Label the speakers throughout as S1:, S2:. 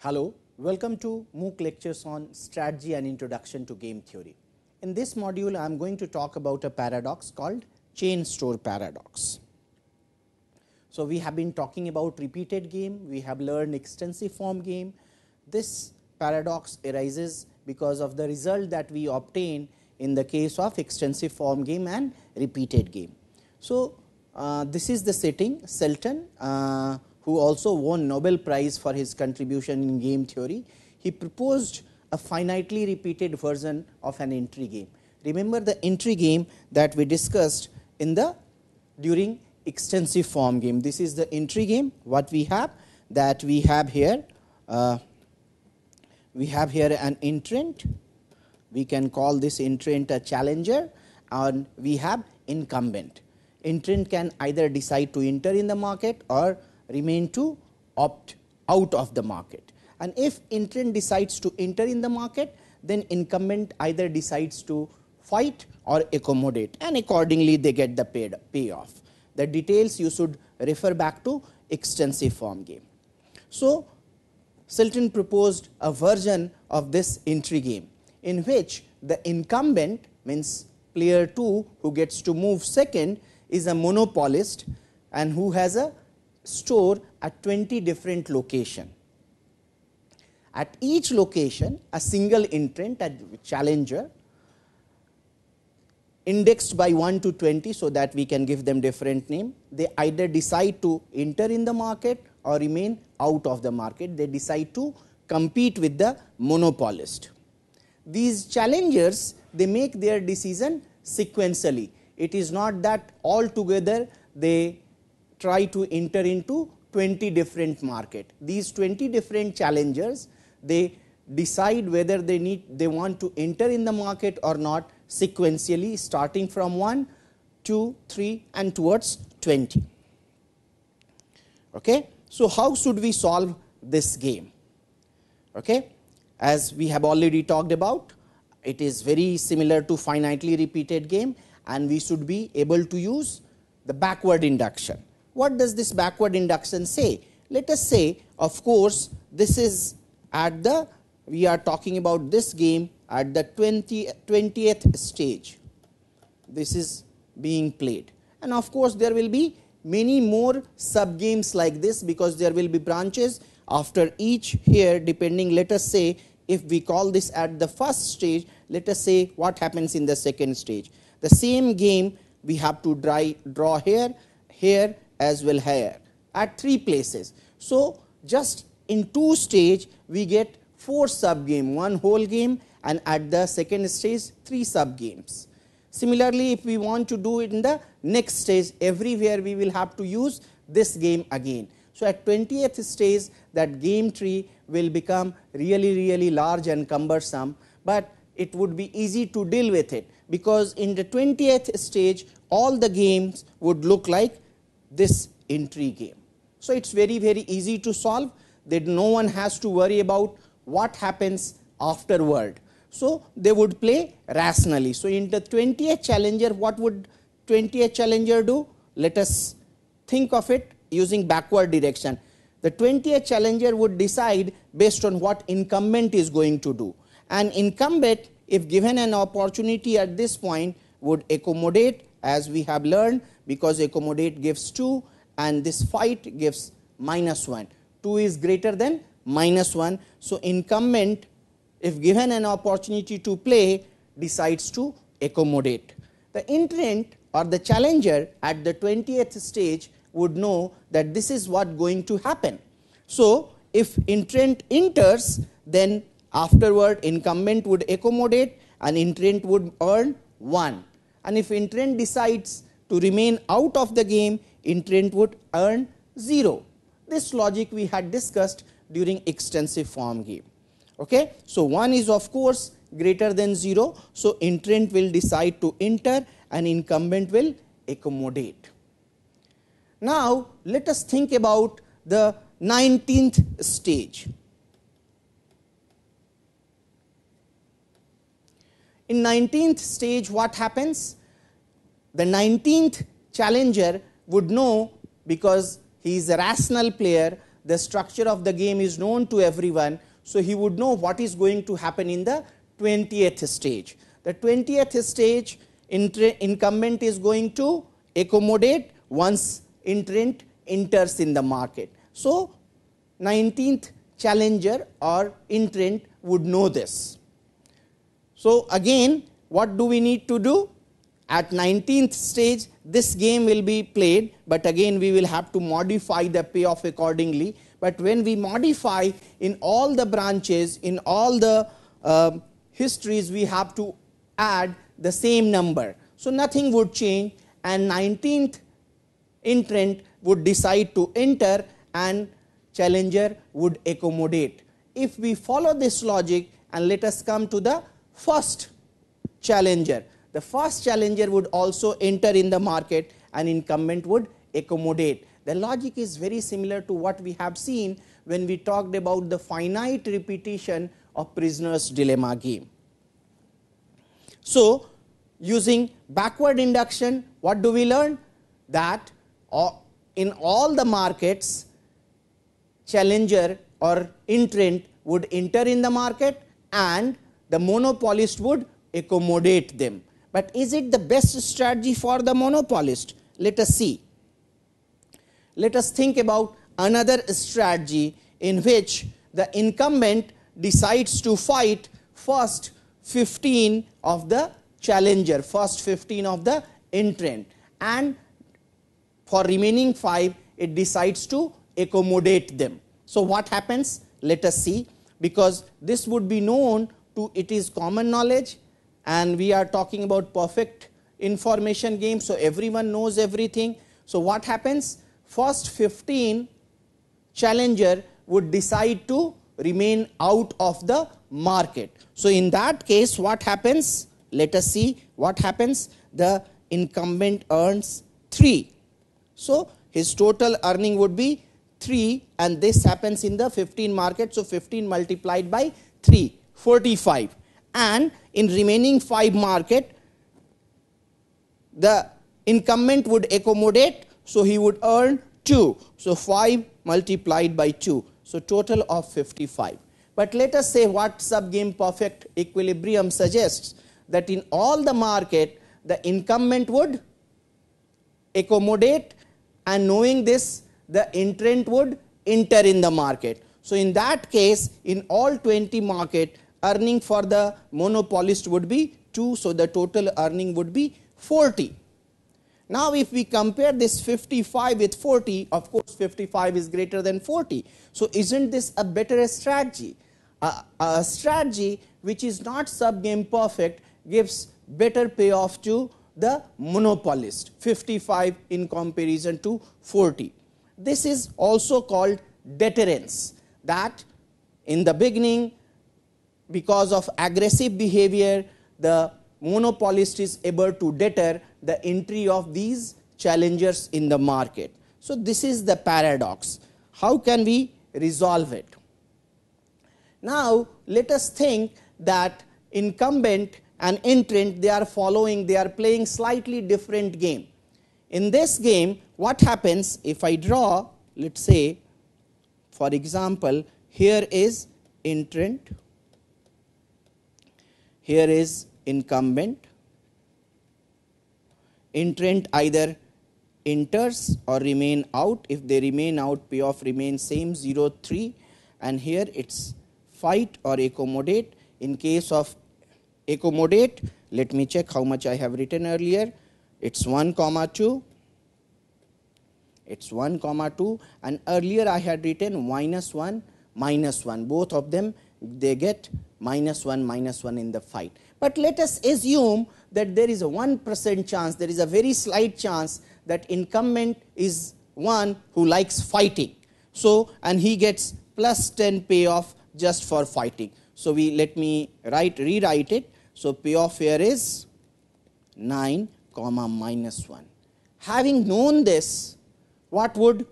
S1: Hello, welcome to MOOC lectures on strategy and introduction to game theory. In this module, I am going to talk about a paradox called chain store paradox. So, we have been talking about repeated game, we have learned extensive form game. This paradox arises because of the result that we obtain in the case of extensive form game and repeated game. So, uh, this is the setting Selton uh, who also won Nobel Prize for his contribution in game theory, he proposed a finitely repeated version of an entry game. Remember the entry game that we discussed in the during extensive form game. This is the entry game what we have that we have here. Uh, we have here an entrant, we can call this entrant a challenger and we have incumbent. Entrant can either decide to enter in the market or remain to opt out of the market. And if entrant decides to enter in the market, then incumbent either decides to fight or accommodate and accordingly they get the paid payoff. The details you should refer back to extensive form game. So, Silton proposed a version of this entry game in which the incumbent means player 2 who gets to move second is a monopolist and who has a store at 20 different location. At each location, a single entrant, a challenger, indexed by 1 to 20 so that we can give them different name. They either decide to enter in the market or remain out of the market. They decide to compete with the monopolist. These challengers, they make their decision sequentially. It is not that altogether they try to enter into 20 different market. These 20 different challengers, they decide whether they need they want to enter in the market or not sequentially starting from 1, 2, 3 and towards 20. Okay? So, how should we solve this game? Okay? As we have already talked about, it is very similar to finitely repeated game and we should be able to use the backward induction. What does this backward induction say? Let us say, of course, this is at the, we are talking about this game at the 20, 20th stage. This is being played. And of course, there will be many more sub games like this because there will be branches after each here depending let us say if we call this at the first stage let us say what happens in the second stage. The same game we have to dry, draw here, here as well here at three places. So, just in two stage we get four sub game, one whole game and at the second stage three sub games. Similarly, if we want to do it in the next stage everywhere we will have to use this game again. So, at 20th stage that game tree will become really really large and cumbersome, but it would be easy to deal with it because in the 20th stage all the games would look like this entry game. So it's very, very easy to solve that no one has to worry about what happens afterward. So they would play rationally. So in the 20th challenger, what would 20th challenger do? Let us think of it using backward direction. The 20th challenger would decide based on what incumbent is going to do. And incumbent, if given an opportunity at this point, would accommodate as we have learned because accommodate gives 2 and this fight gives minus 1. 2 is greater than minus 1. So, incumbent if given an opportunity to play decides to accommodate. The entrant or the challenger at the 20th stage would know that this is what going to happen. So, if entrant enters then afterward incumbent would accommodate and entrant would earn 1 and if entrant decides to remain out of the game, entrant would earn 0. This logic we had discussed during extensive form game. Okay? So, 1 is of course greater than 0. So, entrant will decide to enter and incumbent will accommodate. Now, let us think about the 19th stage. In 19th stage what happens? The 19th challenger would know because he is a rational player, the structure of the game is known to everyone, so he would know what is going to happen in the 20th stage. The 20th stage incumbent is going to accommodate once entrant enters in the market. So, 19th challenger or entrant would know this. So, again what do we need to do? At 19th stage, this game will be played, but again we will have to modify the payoff accordingly. But when we modify in all the branches, in all the uh, histories, we have to add the same number. So nothing would change and 19th entrant would decide to enter and challenger would accommodate. If we follow this logic and let us come to the first challenger the first challenger would also enter in the market and incumbent would accommodate. The logic is very similar to what we have seen when we talked about the finite repetition of prisoner's dilemma game. So, using backward induction what do we learn? That uh, in all the markets challenger or entrant would enter in the market and the monopolist would accommodate them. But is it the best strategy for the monopolist? Let us see. Let us think about another strategy in which the incumbent decides to fight first 15 of the challenger, first 15 of the entrant and for remaining 5 it decides to accommodate them. So, what happens? Let us see because this would be known to it is common knowledge and we are talking about perfect information game. So, everyone knows everything. So, what happens? First 15 challenger would decide to remain out of the market. So, in that case what happens? Let us see what happens. The incumbent earns 3. So, his total earning would be 3 and this happens in the 15 market. So, 15 multiplied by 3, 45 and in remaining five market, the incumbent would accommodate, so he would earn 2. So 5 multiplied by 2, so total of 55. But let us say what subgame perfect equilibrium suggests that in all the market, the incumbent would accommodate and knowing this, the entrant would enter in the market. So in that case, in all 20 market, earning for the monopolist would be 2. So, the total earning would be 40. Now, if we compare this 55 with 40, of course, 55 is greater than 40. So, isn't this a better strategy? A, a strategy which is not subgame perfect gives better payoff to the monopolist 55 in comparison to 40. This is also called deterrence that in the beginning because of aggressive behavior, the monopolist is able to deter the entry of these challengers in the market. So, this is the paradox. How can we resolve it? Now, let us think that incumbent and entrant they are following, they are playing slightly different game. In this game, what happens if I draw, let us say, for example, here is entrant here is incumbent. Entrant either enters or remain out. If they remain out, payoff remains same 0 3 and here it's fight or accommodate. In case of accommodate, let me check how much I have written earlier. It's 1 comma 2 it's 1 comma 2 and earlier I had written minus 1 minus 1 both of them they get minus 1, minus 1 in the fight. But let us assume that there is a 1% chance, there is a very slight chance that incumbent is one who likes fighting. So, and he gets plus 10 payoff just for fighting. So, we let me write rewrite it. So, payoff here is 9 comma minus 1. Having known this, what would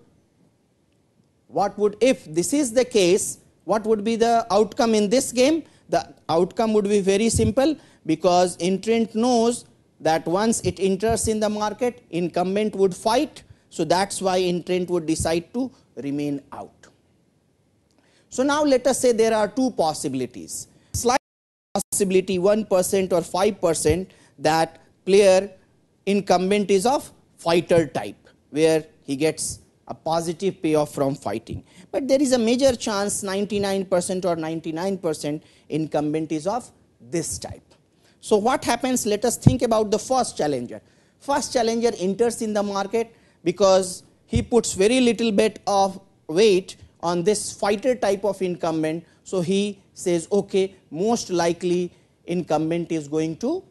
S1: what would if this is the case what would be the outcome in this game? The outcome would be very simple because entrant knows that once it enters in the market, incumbent would fight. So, that is why entrant would decide to remain out. So, now let us say there are two possibilities. Slight possibility 1% or 5% that player incumbent is of fighter type where he gets a positive payoff from fighting. But there is a major chance 99% or 99% incumbent is of this type. So what happens? Let us think about the first challenger. First challenger enters in the market because he puts very little bit of weight on this fighter type of incumbent. So he says, okay, most likely incumbent is going to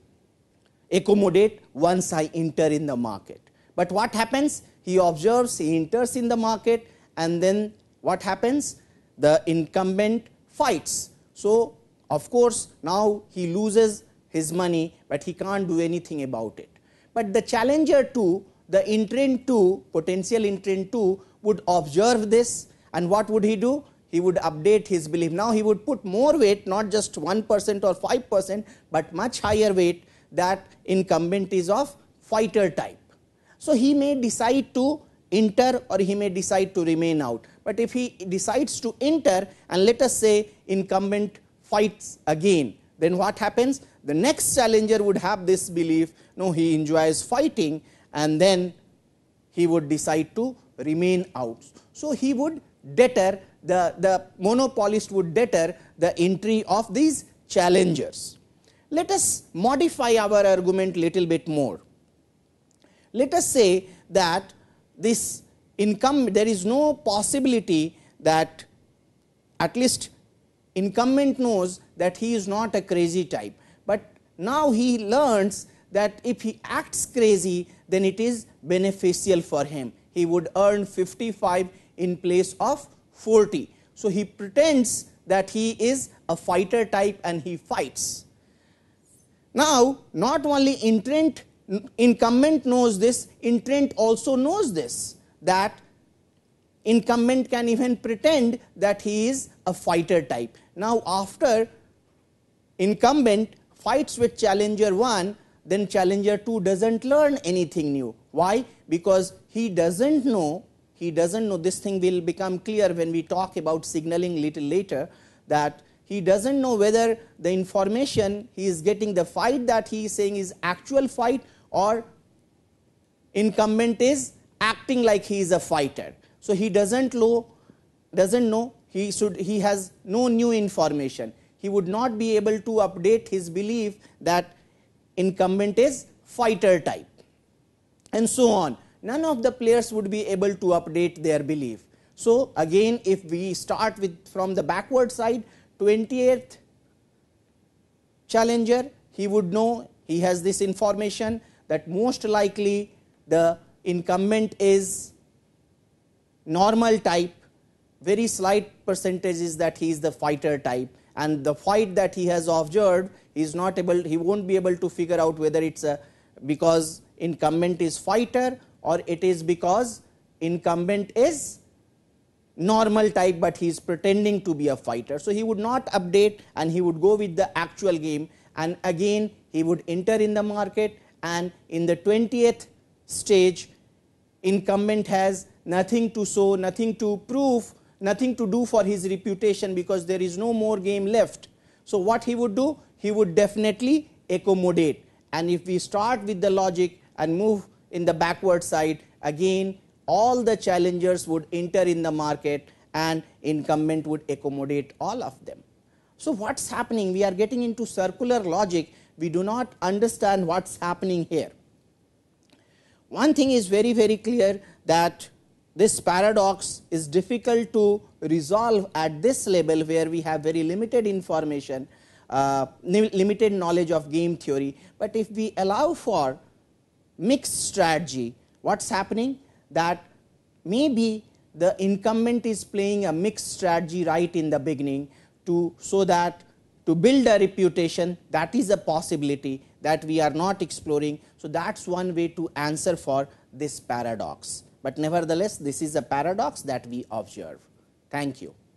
S1: accommodate once I enter in the market. But what happens? he observes, he enters in the market and then what happens? The incumbent fights. So, of course, now he loses his money, but he can't do anything about it. But the challenger too, the entrant too, potential entrant too would observe this and what would he do? He would update his belief. Now, he would put more weight, not just 1 percent or 5 percent, but much higher weight that incumbent is of fighter type. So he may decide to enter or he may decide to remain out. But if he decides to enter and let us say incumbent fights again, then what happens? The next challenger would have this belief, no, he enjoys fighting and then he would decide to remain out. So he would deter, the, the monopolist would deter the entry of these challengers. Let us modify our argument little bit more. Let us say that this income there is no possibility that at least incumbent knows that he is not a crazy type, but now he learns that if he acts crazy then it is beneficial for him. He would earn 55 in place of 40. So, he pretends that he is a fighter type and he fights. Now, not only intent incumbent knows this, intrant also knows this that incumbent can even pretend that he is a fighter type. Now, after incumbent fights with challenger 1, then challenger 2 does not learn anything new. Why? Because he does not know, he does not know this thing will become clear when we talk about signaling little later that he does not know whether the information he is getting the fight that he is saying is actual fight or incumbent is acting like he is a fighter. So he doesn't know, doesn't know, he should, he has no new information. He would not be able to update his belief that incumbent is fighter type and so on. None of the players would be able to update their belief. So again, if we start with from the backward side, 28th challenger, he would know he has this information that most likely the incumbent is normal type, very slight percentage is that he is the fighter type and the fight that he has observed he is not able he won't be able to figure out whether it's a because incumbent is fighter or it is because incumbent is normal type but he is pretending to be a fighter so he would not update and he would go with the actual game and again he would enter in the market and in the 20th stage incumbent has nothing to show, nothing to prove, nothing to do for his reputation because there is no more game left. So what he would do? He would definitely accommodate and if we start with the logic and move in the backward side again all the challengers would enter in the market and incumbent would accommodate all of them. So what's happening? We are getting into circular logic we do not understand what is happening here. One thing is very very clear that this paradox is difficult to resolve at this level where we have very limited information, uh, limited knowledge of game theory. But if we allow for mixed strategy, what is happening? That maybe the incumbent is playing a mixed strategy right in the beginning to so that to build a reputation that is a possibility that we are not exploring. So, that is one way to answer for this paradox, but nevertheless this is a paradox that we observe. Thank you.